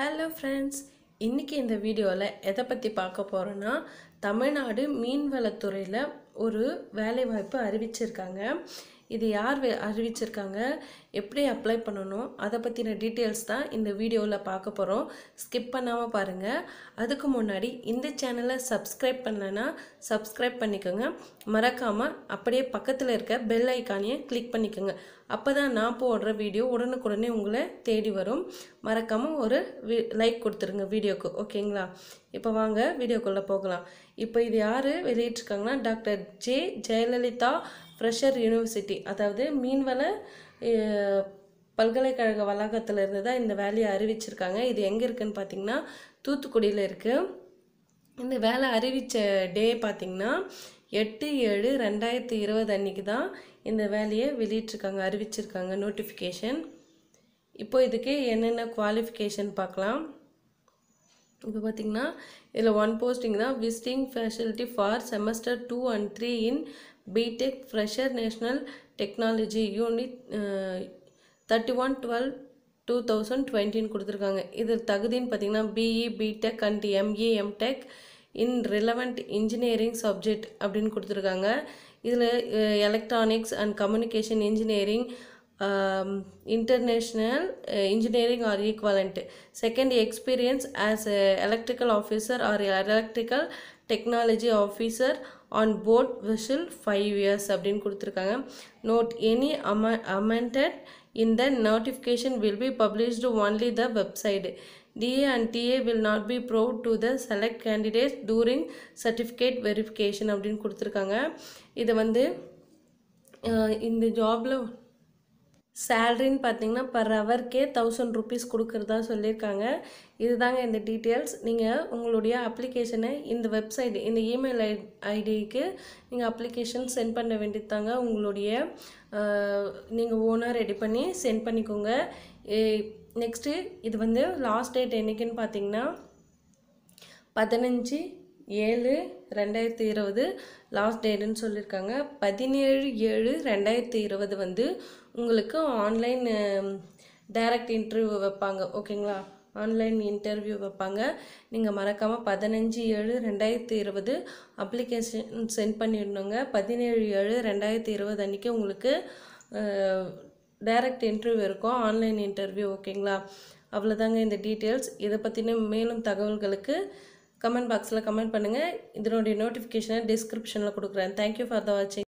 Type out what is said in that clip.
hello friends இன்றைக்கி இந்த வீடியோவில் எதை பற்றி பார்க்க போகிறோன்னா தமிழ்நாடு மீன்வளத்துறையில் ஒரு வேலைவாய்ப்பு அறிவிச்சிருக்காங்க இது யார் அறிவிச்சிருக்காங்க எப்படி அப்ளை பண்ணணும் அதை பற்றின டீட்டெயில்ஸ் தான் இந்த வீடியோவில் பார்க்க போகிறோம் ஸ்கிப் பண்ணாமல் பாருங்கள் அதுக்கு முன்னாடி இந்த சேனலை சப்ஸ்கிரைப் பண்ணலைன்னா சப்ஸ்கிரைப் பண்ணிக்கோங்க மறக்காமல் அப்படியே பக்கத்தில் இருக்க பெல் ஐக்கானையே கிளிக் பண்ணிக்கோங்க அப்போ தான் நான் போடுற வீடியோ உடனுக்குடனே உங்களை தேடி வரும் மறக்காமல் ஒரு லைக் கொடுத்துருங்க வீடியோக்கு ஓகேங்களா இப்போ வாங்க வீடியோக்குள்ளே போகலாம் இப்போ இது யார் வெளியிட்ருக்காங்கன்னா doctor J Jayalalithaa fisheries university அதாவது மீன்வள பல்கலைக்கழக வளாகத்தில் இருந்து தான் இந்த வேலையை அறிவிச்சிருக்காங்க இது எங்கே இருக்குதுன்னு பார்த்தீங்கன்னா தூத்துக்குடியில் இருக்குது இந்த வேலை அறிவித்த டே பார்த்திங்கன்னா எட்டு ஏழு ரெண்டாயிரத்தி இருபது அன்னைக்கு தான் இந்த வேலையை வெளியிட்ருக்காங்க அறிவிச்சிருக்காங்க நோட்டிஃபிகேஷன் இப்போ இதுக்கு என்னென்ன குவாலிஃபிகேஷன் பார்க்கலாம் இப்போ பார்த்திங்கன்னா இதில் ஒன் போஸ்டிங் தான் visiting faculty for semester two and three in BTech fisheries national technology unit thirty one twelve two thousand டுவெண்ட்டின்னு கொடுத்துருக்காங்க இது தகுதின்னு பார்த்தீங்கன்னா BE BTech and ME MTech in relevant engineering subject அப்படின்னு கொடுத்துருக்காங்க இதில் electronics and communication engineering international engineering or equivalent second experience as a electrical officer or electrical technology officer on board vessel five years அப்படின்னு கொடுத்துருக்காங்க note any அம amended in the notification will be published only the website TA and TA will not be proved to the select candidates during certificate verification அப்படின்னு கொடுத்துருக்காங்க இதை வந்து uh, இந்த ஜாபில் சேல்ரின்னு பார்த்தீங்கன்னா பர் ஹவர்க்கே தௌசண்ட் ருபீஸ் கொடுக்குறதா சொல்லியிருக்காங்க இதுதாங்க இந்த டீட்டெயில்ஸ் நீங்கள் உங்களுடைய அப்ளிகேஷனை இந்த வெப்சைட் இந்த இமெயில் ஐ ஐடிக்கு நீங்கள் அப்ளிகேஷன் சென்ட் பண்ண வேண்டியது தாங்க உங்களுடைய நீங்கள் ஓனர் ரெடி பண்ணி சென்ட் பண்ணிக்கோங்க நெக்ஸ்ட்டு இது வந்து லாஸ்ட் டேட் என்றைக்குன்னு பார்த்தீங்கன்னா பதினஞ்சு ஏழு ரெண்டாயிரத்தி இருபது லாஸ்ட் டேட்டுன்னு சொல்லியிருக்காங்க பதினேழு ஏழு ரெண்டாயிரத்தி இருபது வந்து உங்களுக்கு ஆன்லைன் டைரக்ட் இன்டர்வியூ வைப்பாங்க ஓகேங்களா ஆன்லைன் இன்டர்வியூ வைப்பாங்க நீங்கள் மறக்காமல் பதினஞ்சு ஏழு ரெண்டாயிரத்தி இருபது அப்ளிகேஷன் சென்ட் பண்ணிடணுங்க பதினேழு ஏழு ரெண்டாயிரத்தி இருபது அன்றைக்கி உங்களுக்கு டைரக்ட் uh, இன்டர்வியூ இருக்கும் ஆன்லைன் இன்டர்வியூ ஓகேங்களா அவ்வளோதாங்க இந்த டீட்டெயில்ஸ் இதை பற்றின மேலும் தகவல்களுக்கு கமெண்ட் பாக்ஸில் கமெண்ட் பண்ணுங்கள் இதனுடைய நோட்டிஃபிகேஷனை டிஸ்கிரிப்ஷனில் கொடுக்குறேன் தேங்க்யூ ஃபார் த வாட்சிங்